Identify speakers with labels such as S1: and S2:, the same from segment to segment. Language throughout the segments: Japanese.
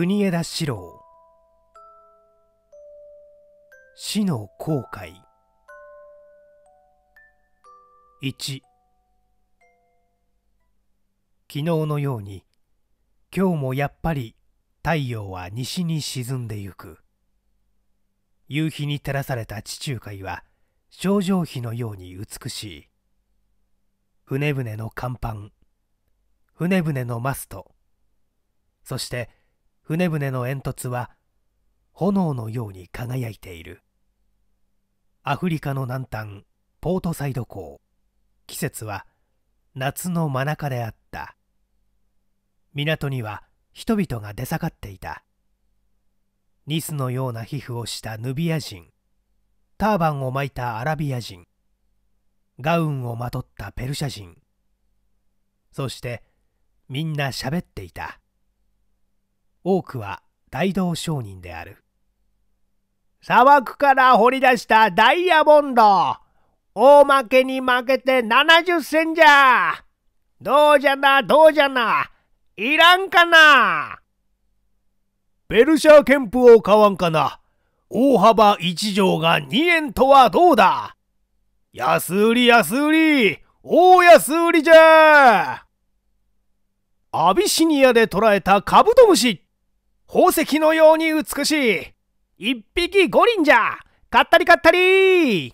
S1: 国枝四郎死の後悔1昨日のように今日もやっぱり太陽は西に沈んでゆく夕日に照らされた地中海は少女碑のように美しい船々の甲板船々のマストそして船舟の煙突は炎のように輝いているアフリカの南端ポートサイド港季節は夏の真中であった港には人々が出盛っていたニスのような皮膚をしたヌビア人ターバンを巻いたアラビア人ガウンをまとったペルシャ人そしてみんな喋っていた多くは大道商人である。砂漠から掘り出したダイヤモンド大負けに負けて70銭じゃどうじゃなどうじゃないらんかなベルシャー憲法を買わんかな大幅1畳が2円とはどうだ安売り安売り大安売りじゃアビシニアで捕らえたカブトムシ宝石のように美しい一匹五輪じゃ買ったり買ったり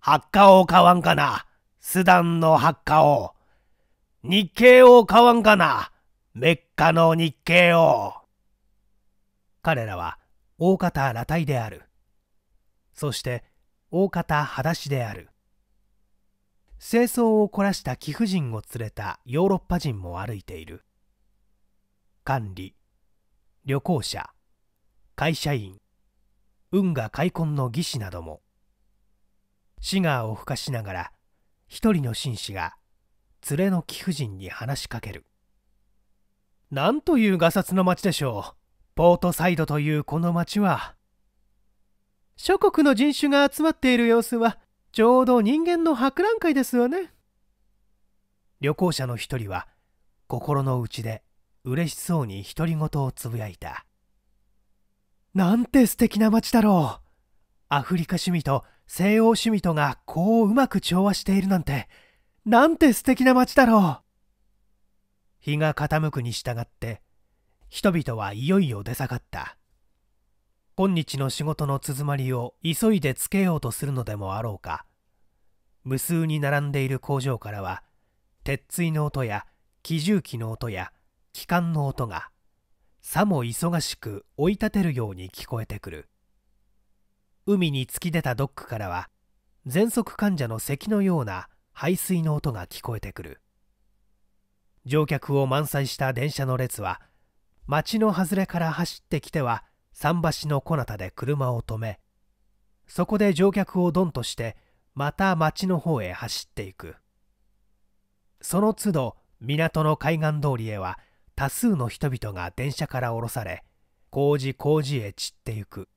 S1: 発火を買わんかなスダンの発火を。日系を買わんかなメッカの日系を。彼らは大方裸体である。そして大方裸足である。清掃を凝らした貴婦人を連れたヨーロッパ人も歩いている。管理旅行者会社員運河開墾の技師などもシガーをふかしながら一人の紳士が連れの貴婦人に話しかけるなんというがさつの町でしょうポートサイドというこの町は諸国の人種が集まっている様子はちょうど人間の博覧会ですわね旅行者の一人は心の内で嬉しそうに独り言をつぶやいたなんて素敵な街だろうアフリカ趣味と西欧趣味とがこううまく調和しているなんてなんて素敵な街だろう日が傾くに従って人々はいよいよ出下がった今日の仕事の続まりを急いでつけようとするのでもあろうか無数に並んでいる工場からは鉄槌の音や機銃機の音や機関の音がさも忙しく追い立てるように聞こえてくる海に突き出たドックからは喘息患者の咳のような排水の音が聞こえてくる乗客を満載した電車の列は町の外れから走ってきては桟橋のなたで車を止めそこで乗客をドンとしてまた町の方へ走っていくその都度港の海岸通りへは多数の人々が電車から降ろされ工事工事へ散ってゆく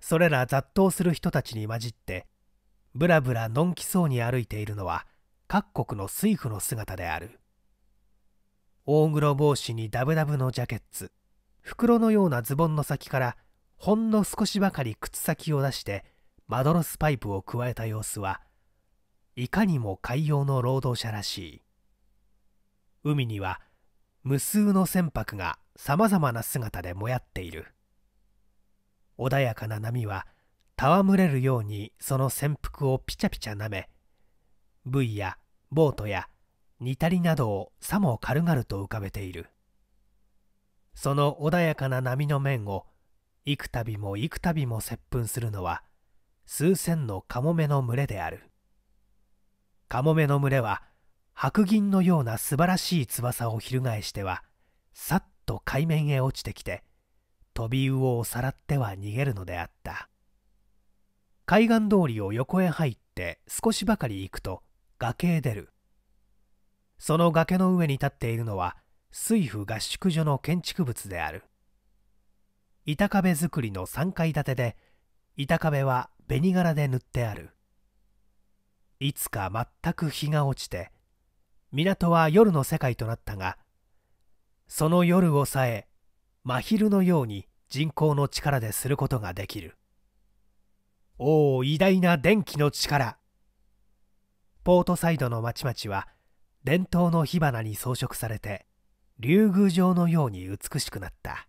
S1: それら雑踏する人たちに混じってぶらぶらのんきそうに歩いているのは各国の水夫の姿である大黒帽子にダブダブのジャケッツ袋のようなズボンの先からほんの少しばかり靴先を出してマドロスパイプをくわえた様子はいかにも海洋の労働者らしい海には無数の船舶がさまざまな姿でもやっている穏やかな波は戯れるようにその潜伏をピチャピチャなめブイやボートや煮たりなどをさも軽々と浮かべているその穏やかな波の面を幾度も幾度も接吻するのは数千のカモメの群れであるカモメの群れは白銀のような素晴らしい翼を翻してはさっと海面へ落ちてきて飛び魚をさらっては逃げるのであった海岸通りを横へ入って少しばかり行くと崖へ出るその崖の上に立っているのは水府合宿所の建築物である板壁造りの3階建てで板壁は紅柄で塗ってあるいつか全く日が落ちて港は夜の世界となったがその夜をさえ真昼のように人工の力ですることができるおお偉大な電気の力ポートサイドの町々は伝統の火花に装飾されて竜宮城のように美しくなった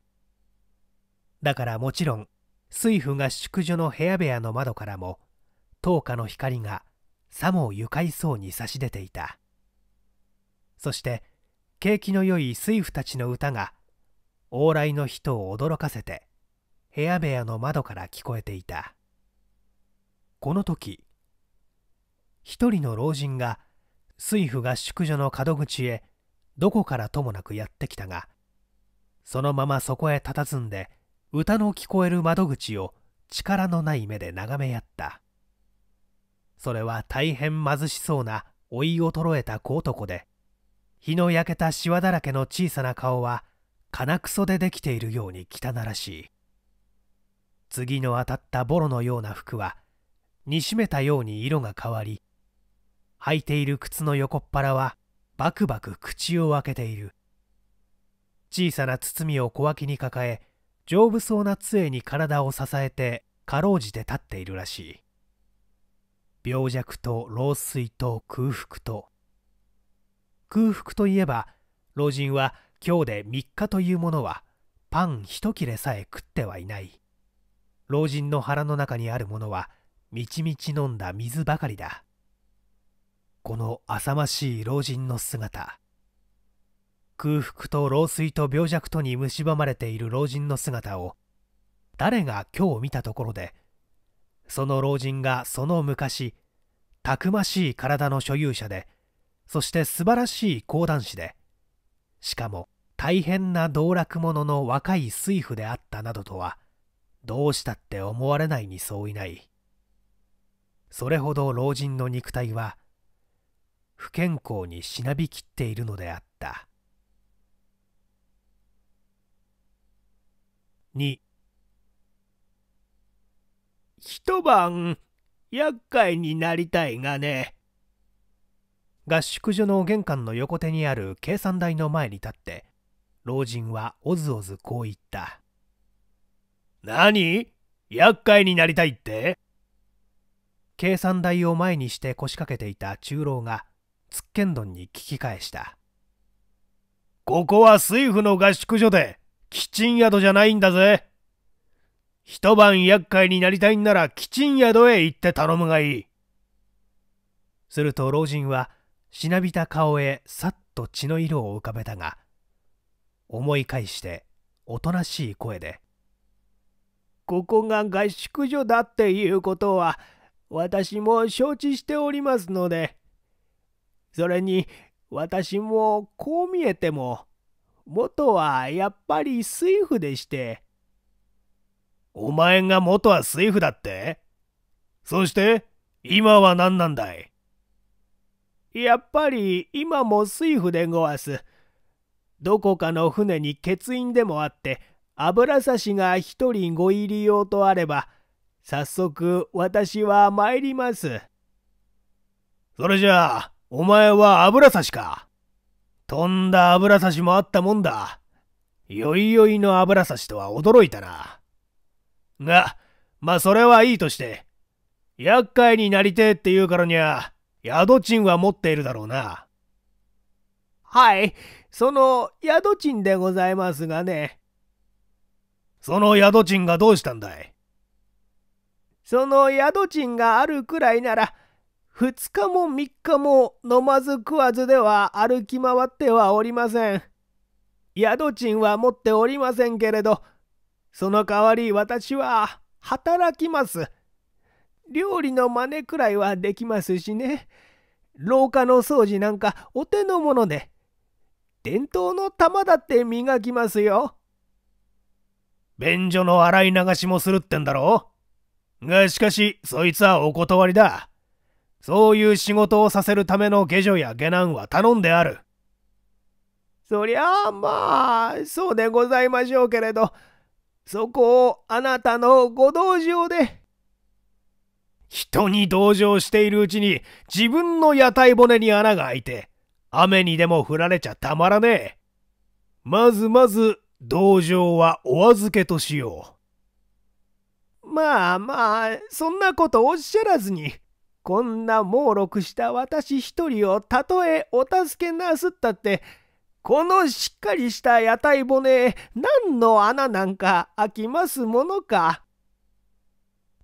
S1: だからもちろん水夫合宿所の部屋部屋の窓からも灯火の光がさも愉快そうに差し出ていたそして景気の良い水夫たちの歌が往来の人を驚かせて部屋部屋の窓から聞こえていたこの時一人の老人が水夫合宿所の門口へどこからともなくやってきたがそのままそこへ佇んで歌の聞こえる窓口を力のない目で眺めやったそれは大変貧しそうな老い衰えた小男で日の焼けたしわだらけの小さな顔は金くそでできているように汚らしい次の当たったボロのような服は煮しめたように色が変わり履いている靴の横っ腹はバクバク口を開けている小さな包みを小脇に抱え丈夫そうな杖に体を支えてかろうじて立っているらしい病弱と老衰と空腹と空腹といえば老人は今日で3日というものはパン一切れさえ食ってはいない老人の腹の中にあるものはみちみち飲んだ水ばかりだこの浅ましい老人の姿空腹と老衰と病弱とに蝕まれている老人の姿を誰が今日見たところでその老人がその昔たくましい体の所有者でそして素晴らしい講談師でしかも大変な道楽者の若い水夫であったなどとはどうしたって思われないに相違ないそれほど老人の肉体は不健康にしなびきっているのであった一晩厄介になりたいがね合宿所の玄関の横手にある計算台の前に立って老人はおずおずこう言った何厄介になりたいって計算台を前にして腰掛けていた中老がつっけんどんに聞き返したここは水府の合宿所でキッチン宿じゃないんだぜ一晩厄介になりたいんならキチン宿へ行って頼むがいいすると老人はしなびた顔へさっと血の色を浮かべたが思い返しておとなしい声で「ここが合宿所だっていうことは私も承知しておりますのでそれに私もこう見えても元はやっぱりスイフでして」。お前が元はスイフだってそして今は何なんだいやっぱり今も水夫でごわす。どこかの船に欠員でもあって、油差しが一人ご入り用とあれば、早速私は参ります。それじゃあ、お前は油差しか。とんだ油差しもあったもんだ。よいよいの油差しとは驚いたな。が、まあそれはいいとして、厄介になりてえって言うからにゃ、宿賃は持っているだろうな。はい、その宿賃でございますがね。その宿賃がどうしたんだいその宿賃があるくらいなら、2日も3日も飲まず食わずでは歩き回ってはおりません。宿賃は持っておりませんけれど、その代わり私は働きます。料理の真似くらいはできますしね廊下の掃除なんかお手の物で伝統の玉だって磨きますよ便所の洗い流しもするってんだろがしかしそいつはお断りだそういう仕事をさせるための下女や下男は頼んであるそりゃあまあそうでございましょうけれどそこをあなたのご同情で人に同情しているうちに自分の屋台骨に穴が開いて、雨にでも降られちゃたまらねえ。まずまず、同情はお預けとしよう。まあまあ、そんなことおっしゃらずに、こんな猛録した私一人をたとえお助けなすったって、このしっかりした屋台骨、何の穴なんか開きますものか。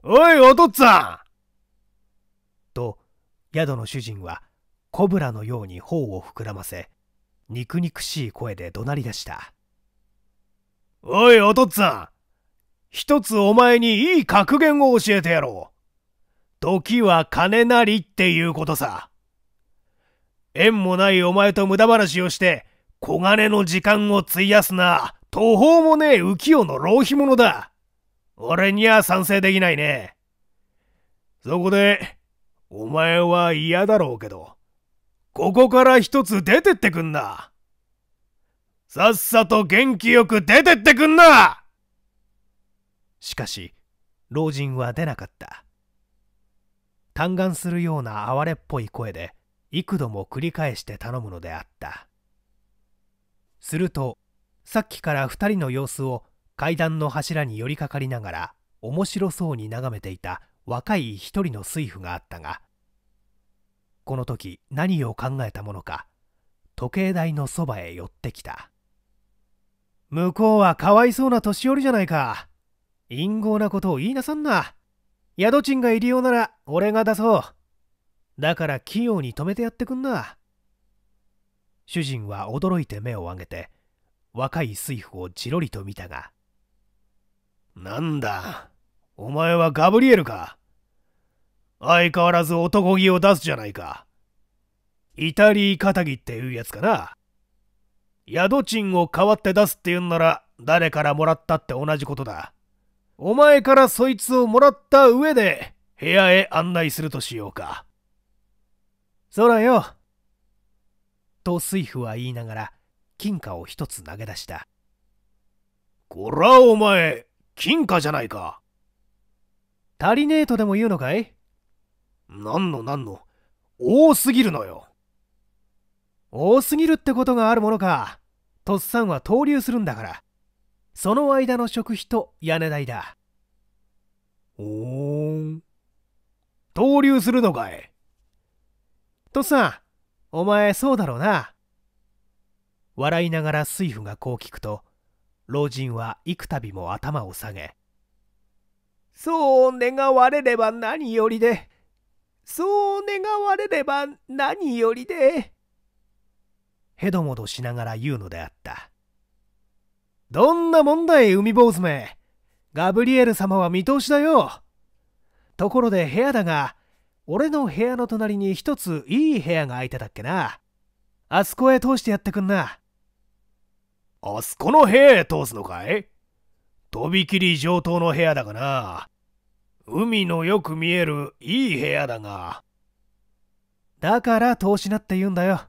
S1: おい、お父っつぁん宿の主人はコブラのように頬を膨らませ肉々しい声で怒鳴り出したおいお父っつぁん一つお前にいい格言を教えてやろう時は金なりっていうことさ縁もないお前と無駄話をして小金の時間を費やすな途方もねえ浮世の浪費者だ俺には賛成できないねそこでお前は嫌だろうけど、ここから一つ出てってくんな。さっさと元気よく出てってくんなしかし、老人は出なかった。嘆願するような哀れっぽい声で、幾度も繰り返して頼むのであった。すると、さっきから2人の様子を階段の柱に寄りかかりながら面白そうに眺めていた若い一人の水夫があったがこの時何を考えたものか時計台のそばへ寄ってきた向こうはかわいそうな年寄りじゃないか陰謀なことを言いなさんな宿賃が入りようなら俺が出そうだから器用に止めてやってくんな主人は驚いて目を上げて若い水夫をじろりと見たがなんだお前はガブリエルか相変わらず男気を出すじゃないか。イタリー仇っていうやつかな。宿賃を代わって出すって言うんなら誰からもらったって同じことだ。お前からそいつをもらった上で部屋へ案内するとしようか。そらよ。と水夫は言いながら金貨を一つ投げ出した。こらお前、金貨じゃないか。足りねえとでも言うのかい何の何の、多すぎるのよ。多すぎるってことがあるものか。とっさんは投留するんだから。その間の食費と屋根代だ。おーん。投留するのかいとっさん、お前そうだろうな。笑いながら水夫がこう聞くと、老人は幾度も頭を下げ、そう願われれば何よりで、そう願われれば何よりで。へどもどしながら言うのであった。どんな問題、海坊主め。ガブリエル様は見通しだよ。ところで部屋だが、俺の部屋の隣に一ついい部屋が空いてたっけな。あそこへ通してやってくんな。あそこの部屋へ通すのかいとびきり上等の部屋だがな。海のよく見えるいい部屋だが。だから投資なって言うんだよ。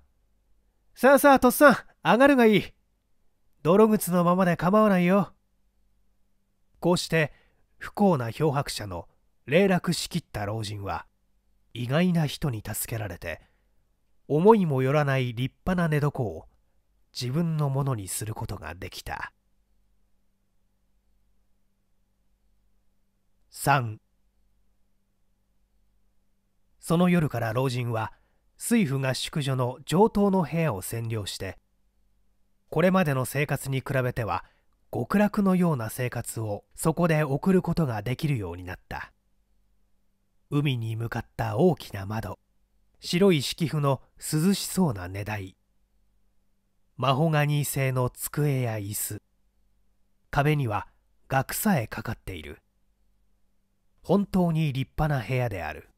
S1: さあさあ、とっさん、上がるがいい。泥靴のままで構わないよ。こうして不幸な漂白者の霊落しきった老人は意外な人に助けられて思いもよらない立派な寝床を自分のものにすることができた。3その夜から老人は水夫合宿所の上等の部屋を占領してこれまでの生活に比べては極楽のような生活をそこで送ることができるようになった海に向かった大きな窓白い敷布の涼しそうな値台マホガニー製の机や椅子壁には額さえかかっている本当に立派な部屋である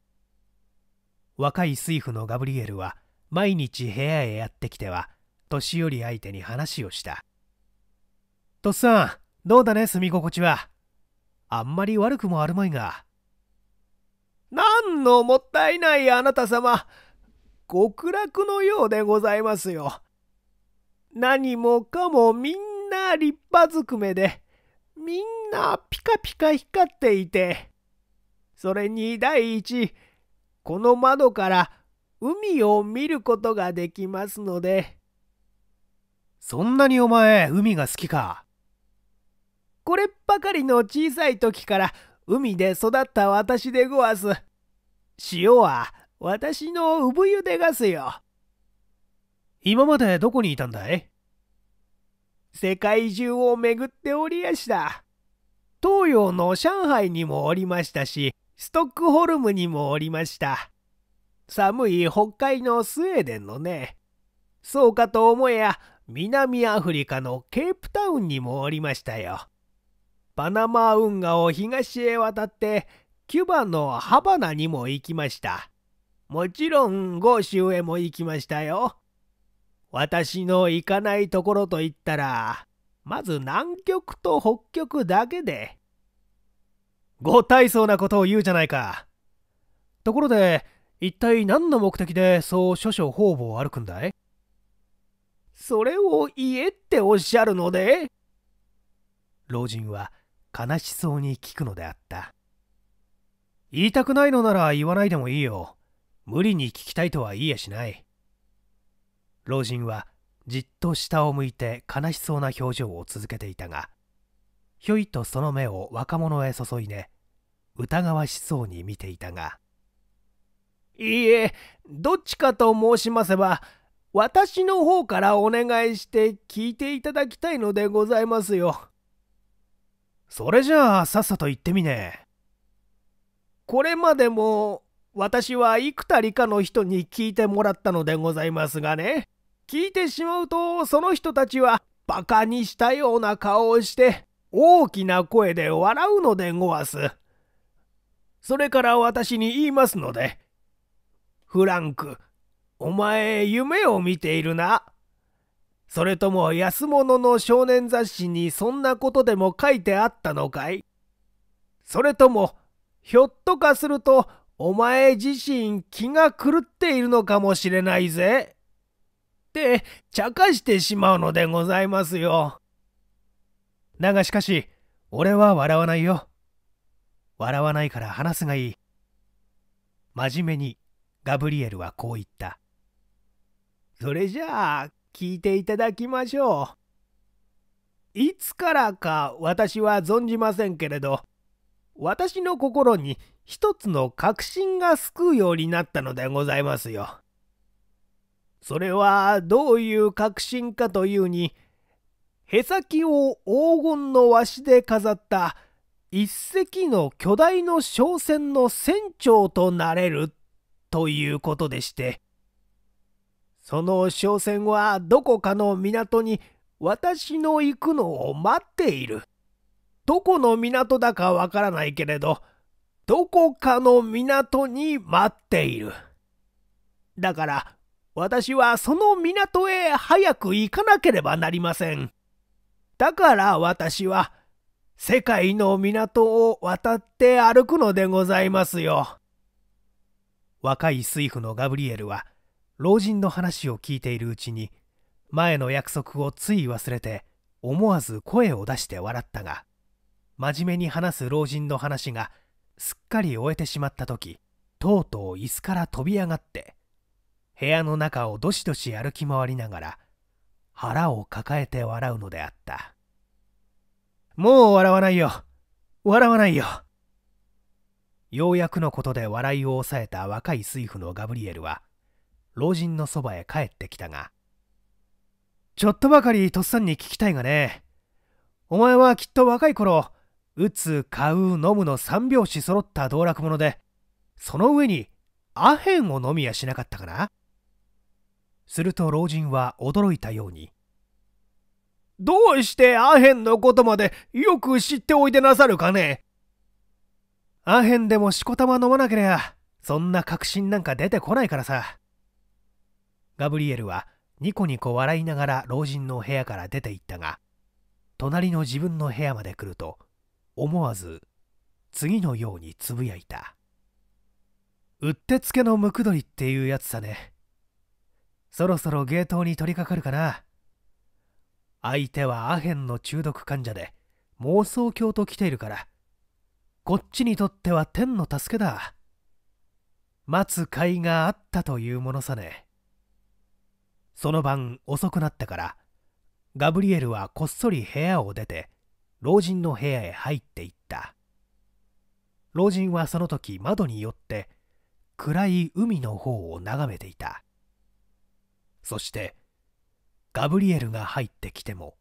S1: 若い水夫のガブリエルは毎日部屋へやってきては年寄り相手に話をした「とっさんどうだね住み心地はあんまり悪くもあるまいが」なんのもったいないあなた様極楽のようでございますよ何もかもみんな立派ずくめでみんなピカピカ光っていてそれに第一、この窓から海を見ることができますので。そんなにお前、海が好きか。これっばかりの小さい時から海で育った私でごわす。塩は私の産湯でがすよ。今までどこにいたんだい世界中を巡っておりやした。東洋の上海にもおりましたし、ストックホルムにもおりました。寒い北海のスウェーデンのね。そうかと思えや、南アフリカのケープタウンにもおりましたよ。パナマ運河を東へ渡って、キューバのハバナにも行きました。もちろん、豪州へも行きましたよ。私の行かないところといったら、まず南極と北極だけで、ご大層なことを言うじゃないか。ところで、一体何の目的でそう少々方々を歩くんだいそれを言えっておっしゃるので老人は悲しそうに聞くのであった言いたくないのなら言わないでもいいよ無理に聞きたいとは言いやしない老人はじっと下を向いて悲しそうな表情を続けていたがひょいとその目を若者へ注いで疑わしそうに見ていたが「いいえどっちかと申しますば私の方からお願いして聞いていただきたいのでございますよ」。それじゃあさっさと言ってみね。これまでも私は幾たりかの人に聞いてもらったのでございますがね聞いてしまうとその人たちはバカにしたような顔をして大きな声で笑うのでごわす。それから私に言いますので。フランク、お前夢を見ているな。それとも安物の少年雑誌にそんなことでも書いてあったのかいそれとも、ひょっとかすると、お前自身気が狂っているのかもしれないぜ。って、茶化してしまうのでございますよ。だがしかし、俺は笑わないよ。笑わないから話すがいい。真面目にガブリエルはこう言った。それじゃあ、聞いていただきましょう。いつからか私は存じませんけれど、私の心に一つの確信がすくうようになったのでございますよ。それはどういう確信かというに、へさきを黄金のわしで飾った一隻の巨大の商船の船長となれるということでしてその商船はどこかの港に私の行くのを待っているどこの港だかわからないけれどどこかの港に待っているだから私はその港へ早く行かなければなりません。だから私は世界の港を渡って歩くのでございますよ。若い水夫のガブリエルは老人の話を聞いているうちに前の約束をつい忘れて思わず声を出して笑ったが真面目に話す老人の話がすっかり終えてしまった時とうとう椅子から飛び上がって部屋の中をどしどし歩き回りながら腹を抱えて笑うのであった。もう笑わないよ。笑わないよ。ようやくのことで笑いを抑えた若い水夫のガブリエルは、老人のそばへ帰ってきたが、ちょっとばかりとっさんに聞きたいがね。お前はきっと若い頃、打つ、買う、飲むの三拍子揃った道楽者で、その上にアヘンを飲みやしなかったかなすると老人は驚いたように「どうしてアヘンのことまでよく知っておいでなさるかね?」アヘンでもしこたま飲まなけりゃそんな確信なんか出てこないからさガブリエルはニコニコ笑いながら老人の部屋から出て行ったが隣の自分の部屋まで来ると思わず次のようにつぶやいた「うってつけのムクドリっていうやつさね」そろそろ芸当に取り掛かるかな相手はアヘンの中毒患者で妄想郷と来ているからこっちにとっては天の助けだ待つ甲斐があったというものさねその晩遅くなったからガブリエルはこっそり部屋を出て老人の部屋へ入っていった老人はその時窓に寄って暗い海の方を眺めていたそしてガブリエルが入ってきても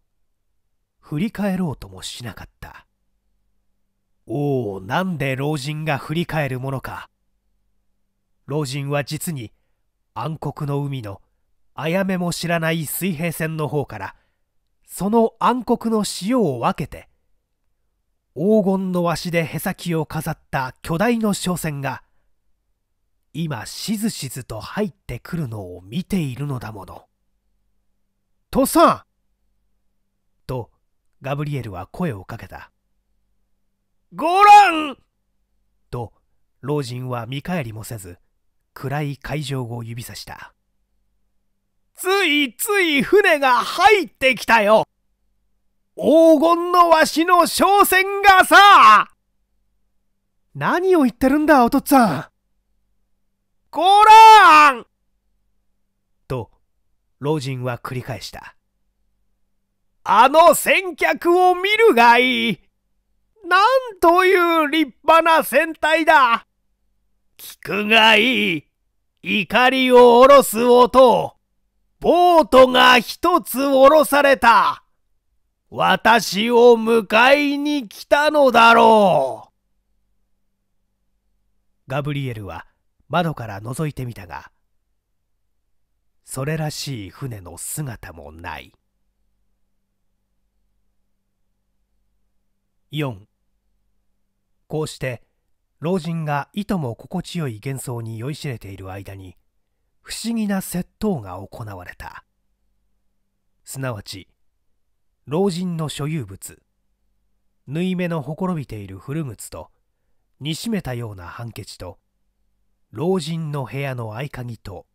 S1: 振り返ろうともしなかったおおなんで老人が振り返るものか老人は実に暗黒の海のあやめも知らない水平線の方からその暗黒の潮を分けて黄金の鷲でへさきを飾った巨大の商船が今しずしずと入ってくるのを見ているのだもの。とっさとガブリエルは声をかけた。ごらんと老人は見返りもせず暗い会場を指さした。ついつい船が入ってきたよ黄金のわしの商船がさ何を言ってるんだお父っつぁんこらんと、老人は繰り返した。あの先客を見るがいいなんという立派な戦隊だ聞くがいい怒りを下ろす音ボートが一つ下ろされた私を迎えに来たのだろうガブリエルは窓から覗いてみたがそれらしい船の姿もない4こうして老人がいとも心地よい幻想に酔いしれている間に不思議な窃盗が行われたすなわち老人の所有物縫い目のほころびている古靴と煮しめたようなハンケチと老人の部屋の合鍵と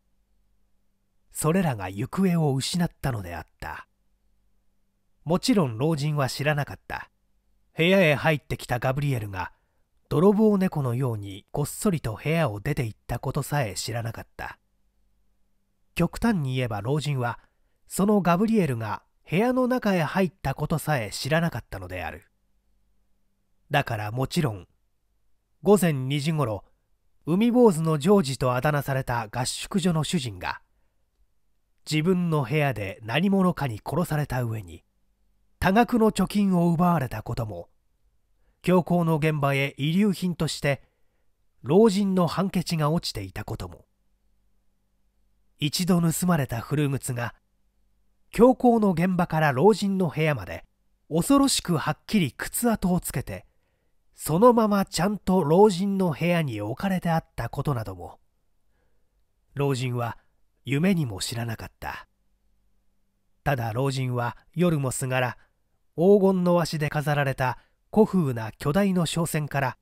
S1: それらが行方を失ったのであったもちろん老人は知らなかった部屋へ入ってきたガブリエルが泥棒猫のようにこっそりと部屋を出て行ったことさえ知らなかった極端に言えば老人はそのガブリエルが部屋の中へ入ったことさえ知らなかったのであるだからもちろん午前2時ごろ海坊主のジョージとあだ名された合宿所の主人が自分の部屋で何者かに殺された上に多額の貯金を奪われたことも強行の現場へ遺留品として老人の判決が落ちていたことも一度盗まれた古靴が強行の現場から老人の部屋まで恐ろしくはっきり靴跡をつけてそのままちゃんと老人の部屋に置かれてあったことなども老人は夢にも知らなかったただ老人は夜もすがら黄金の足で飾られた古風な巨大の商船から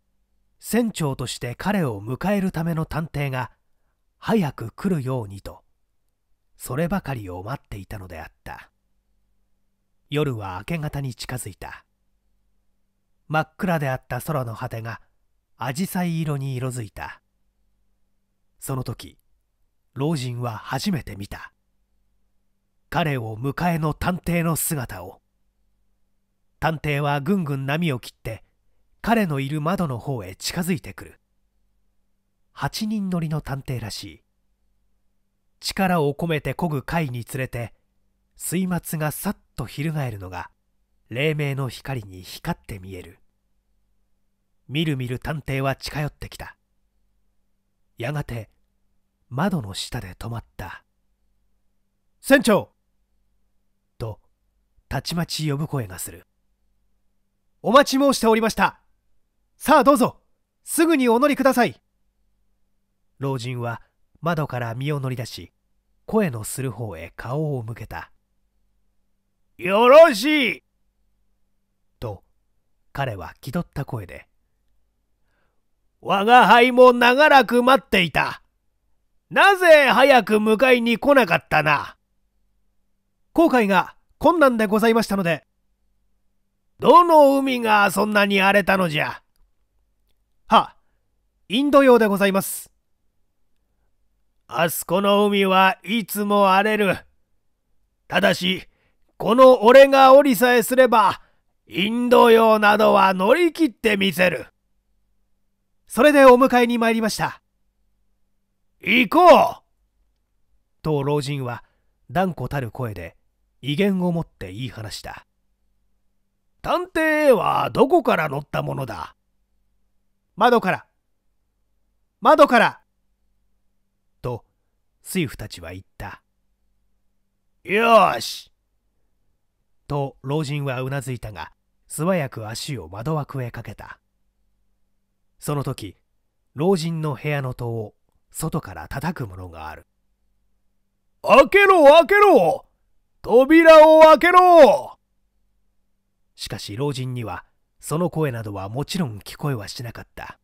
S1: 船長として彼を迎えるための探偵が早く来るようにとそればかりを待っていたのであった夜は明け方に近づいた真っ暗であった空の果てが紫陽花色に色づいたその時老人は初めて見た彼を迎えの探偵の姿を探偵はぐんぐん波を切って彼のいる窓の方へ近づいてくる8人乗りの探偵らしい力を込めて漕ぐ貝につれて水末がさっと翻るのが黎明の光に光って見えるみるみる探偵は近寄ってきたやがて窓の下で止まった船長とたちまち呼ぶ声がするお待ち申しておりましたさあどうぞすぐにお乗りください老人は窓から身を乗り出し声のする方へ顔を向けたよろしい彼は気取った声で。我が輩も長らく待っていた。なぜ早く迎えに来なかったな。後悔が困難でございましたので。どの海がそんなに荒れたのじゃは、インド洋でございます。あそこの海はいつも荒れる。ただし、この俺が降りさえすれば、インド洋などは乗り切ってみせる。それでお迎えに参りました。行こうと老人は断固たる声で威厳を持って言い放した。探偵はどこから乗ったものだ窓から窓からと水夫たちは言った。よしと老人はうなずいたが素早く足を窓枠へかけたその時老人の部屋の戸を外から叩くものがある開けろ開けろ扉を開けろしかし老人にはその声などはもちろん聞こえはしなかった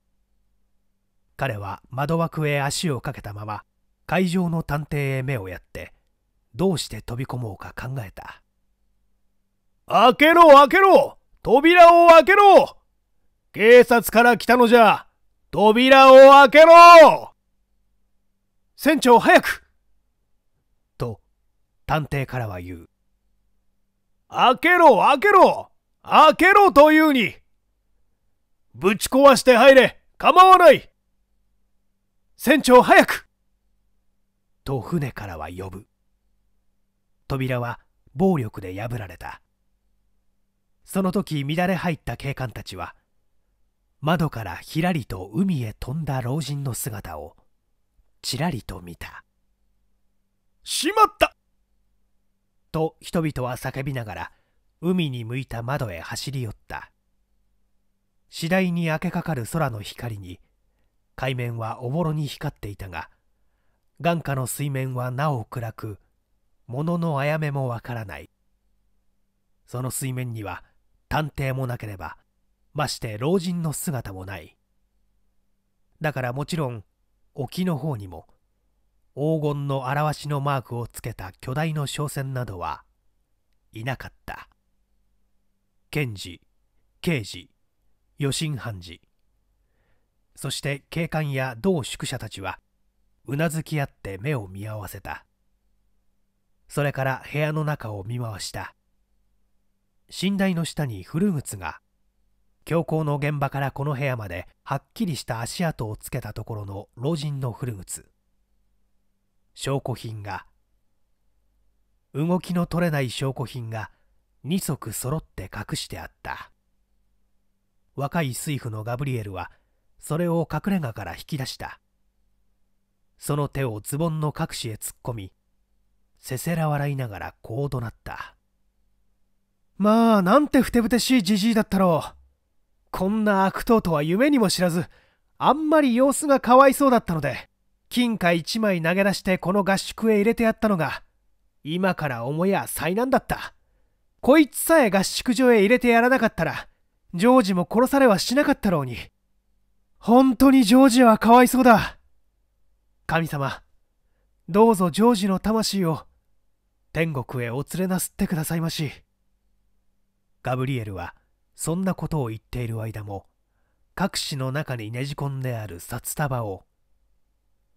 S1: 彼は窓枠へ足をかけたまま会場の探偵へ目をやってどうして飛び込もうか考えた開けろ開けろ扉を開けろ警察から来たのじゃ扉を開けろ船長早くと探偵からは言う。開けろ開けろ開けろというにぶち壊して入れ構わない船長早くと船からは呼ぶ。扉は暴力で破られた。その時乱れ入った警官たちは窓からひらりと海へ飛んだ老人の姿をちらりと見た「しまった!」と人々は叫びながら海に向いた窓へ走り寄った次第に明けかかる空の光に海面はおぼろに光っていたが眼下の水面はなお暗く物のあやめもわからないその水面には探偵もなければまして老人の姿もないだからもちろん沖の方にも黄金の表しのマークをつけた巨大の商船などはいなかった検事刑事余震判事そして警官や同宿舎たちはうなずき合って目を見合わせたそれから部屋の中を見回した寝台の下に古靴が凶行の現場からこの部屋まではっきりした足跡をつけたところの老人の古靴証拠品が動きの取れない証拠品が2足揃って隠してあった若い水夫のガブリエルはそれを隠れ家から引き出したその手をズボンの隠しへ突っ込みせせら笑いながらこう怒鳴ったまあ、なんてふてぶてしいじじいだったろう。こんな悪党とは夢にも知らず、あんまり様子がかわいそうだったので、金貨一枚投げ出してこの合宿へ入れてやったのが、今から思や災難だった。こいつさえ合宿所へ入れてやらなかったら、ジョージも殺されはしなかったろうに。本当にジョージはかわいそうだ。神様、どうぞジョージの魂を天国へお連れなすってくださいまし。ガブリエルはそんなことを言っている間も隠しの中にねじ込んである札束を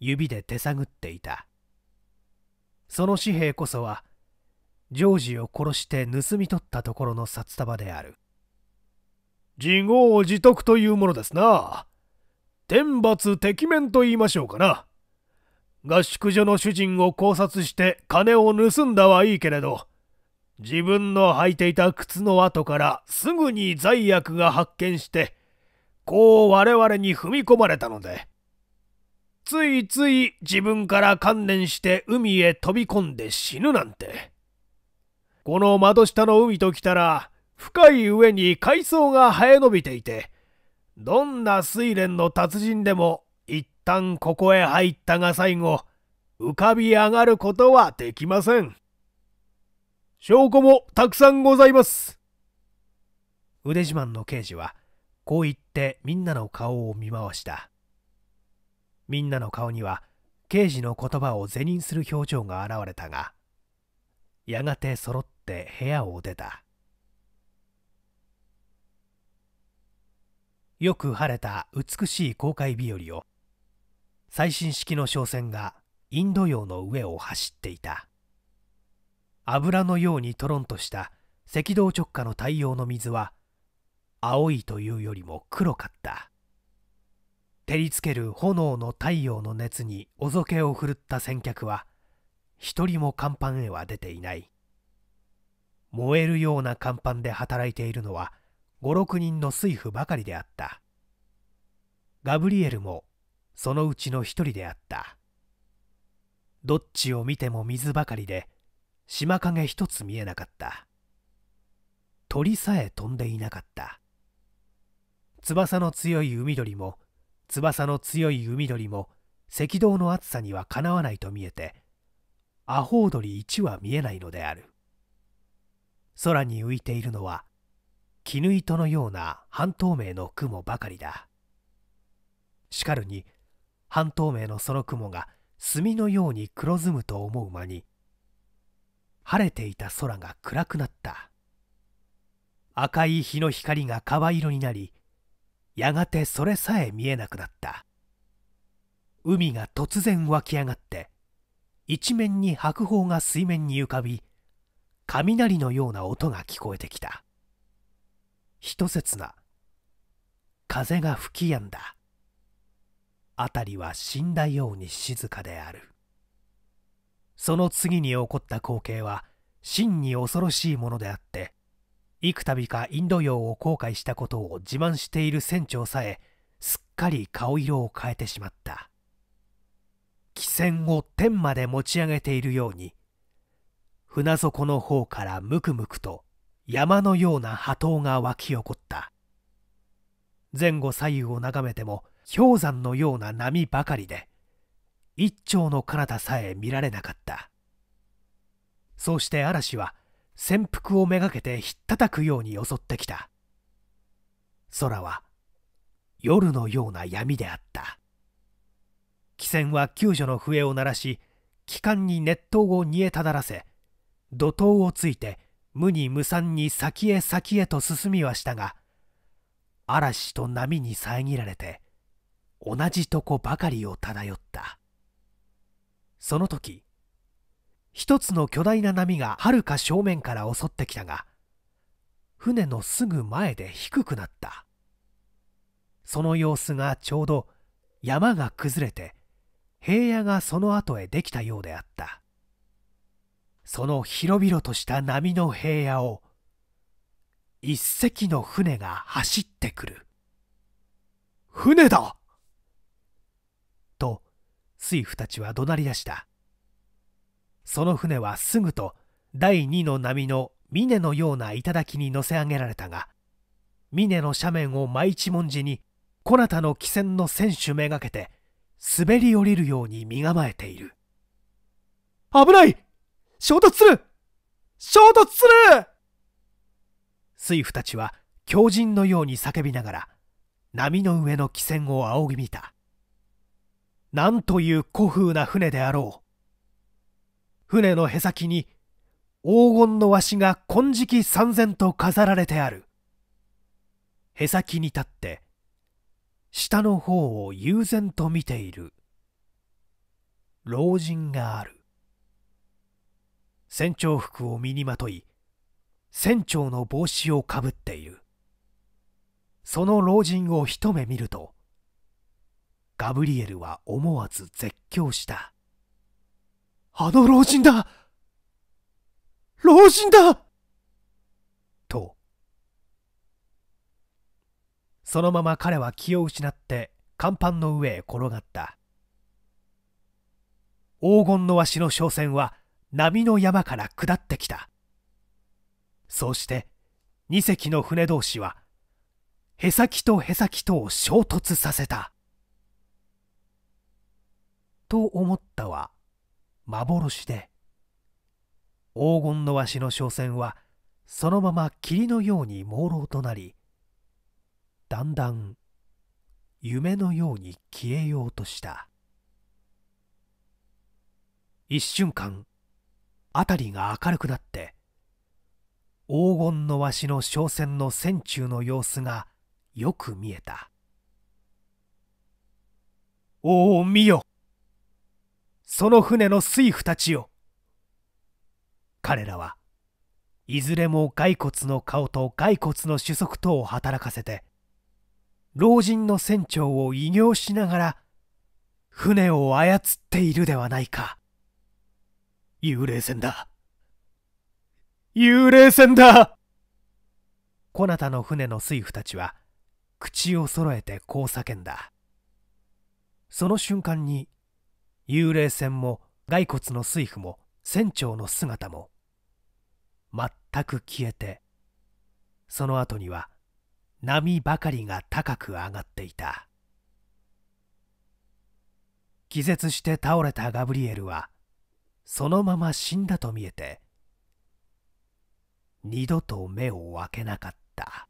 S1: 指で手探っていたその紙幣こそはジョージを殺して盗み取ったところの札束である自業自得というものですな天罰敵面と言いましょうかな合宿所の主人を考察して金を盗んだはいいけれど自分の履いていた靴の跡からすぐに罪悪が発見して、こう我々に踏み込まれたので、ついつい自分から観念して海へ飛び込んで死ぬなんて。この窓下の海と来たら、深い上に海藻が生え伸びていて、どんな睡蓮の達人でも一旦ここへ入ったが最後、浮かび上がることはできません。証拠もたくさんございます。腕自慢の刑事は、こう言ってみんなの顔を見回した。みんなの顔には、刑事の言葉を是認する表情が現れたが、やがて揃って部屋を出た。よく晴れた美しい公開日和を最新式の商船がインド洋の上を走っていた。油のようにトロンとした赤道直下の太陽の水は青いというよりも黒かった照りつける炎の太陽の熱におぞけをふるった先客は一人も甲板へは出ていない燃えるような甲板で働いているのは56人の水夫ばかりであったガブリエルもそのうちの一人であったどっちを見ても水ばかりで島影一つ見えなかった鳥さえ飛んでいなかった翼の強い海鳥も翼の強い海鳥も赤道の暑さにはかなわないと見えてアホウドリ1は見えないのである空に浮いているのは絹糸のような半透明の雲ばかりだしかるに半透明のその雲が墨のように黒ずむと思う間に晴れていた空が暗くなった赤い日の光が川色になりやがてそれさえ見えなくなった海が突然湧き上がって一面に白鵬が水面に浮かび雷のような音が聞こえてきた一刹那風が吹き止んだ辺りは死んだように静かであるその次に起こった光景は真に恐ろしいものであって幾度かインド洋を航海したことを自慢している船長さえすっかり顔色を変えてしまった汽船を天まで持ち上げているように船底の方からむくむくと山のような波頭が湧き起こった前後左右を眺めても氷山のような波ばかりで一丁の彼方さえ見られなかったそうして嵐は潜伏をめがけてひったたくように襲ってきた空は夜のような闇であった汽船は救助の笛を鳴らし機関に熱湯を煮えただらせ怒涛をついて無に無産に先へ先へと進みはしたが嵐と波に遮られて同じとこばかりを漂った。その時一つの巨大な波がはるか正面から襲ってきたが船のすぐ前で低くなったその様子がちょうど山が崩れて平野がその後へできたようであったその広々とした波の平野を一隻の船が走ってくる船だ水夫たちは怒鳴り出したその船はすぐと第二の波の峰のような頂に乗せ上げられたが峰の斜面を真一文字にこなたの汽船の船首めがけて滑り降りるように身構えている危ない衝突する衝突する水夫たちは狂人のように叫びながら波の上の汽船を仰ぎ見たなんという古風な船であろう。船のへさきに黄金の鷲が金色三千と飾られてある。へさきに立って、下の方を悠然と見ている。老人がある。船長服を身にまとい、船長の帽子をかぶっている。その老人を一目見ると、ガブリエルは思わず絶叫したあの老人だ老人だとそのまま彼は気を失って甲板の上へ転がった黄金の鷲の商船は波の山から下ってきたそうして2隻の船同士はへさきとへさきとを衝突させたと思ったは幻で黄金の鷲の商船はそのまま霧のように朦朧となりだんだん夢のように消えようとした一瞬間辺りが明るくなって黄金の鷲の商船の船中の様子がよく見えたおお見よその船の水夫たちよ彼らはいずれも骸骨の顔と骸骨の主足等を働かせて老人の船長を異業しながら船を操っているではないか幽霊船だ幽霊船だこなたの船の水夫たちは口を揃えてこう叫んだその瞬間に幽霊船も骸骨の水夫も船長の姿も全く消えてその後には波ばかりが高く上がっていた気絶して倒れたガブリエルはそのまま死んだと見えて二度と目を開けなかった。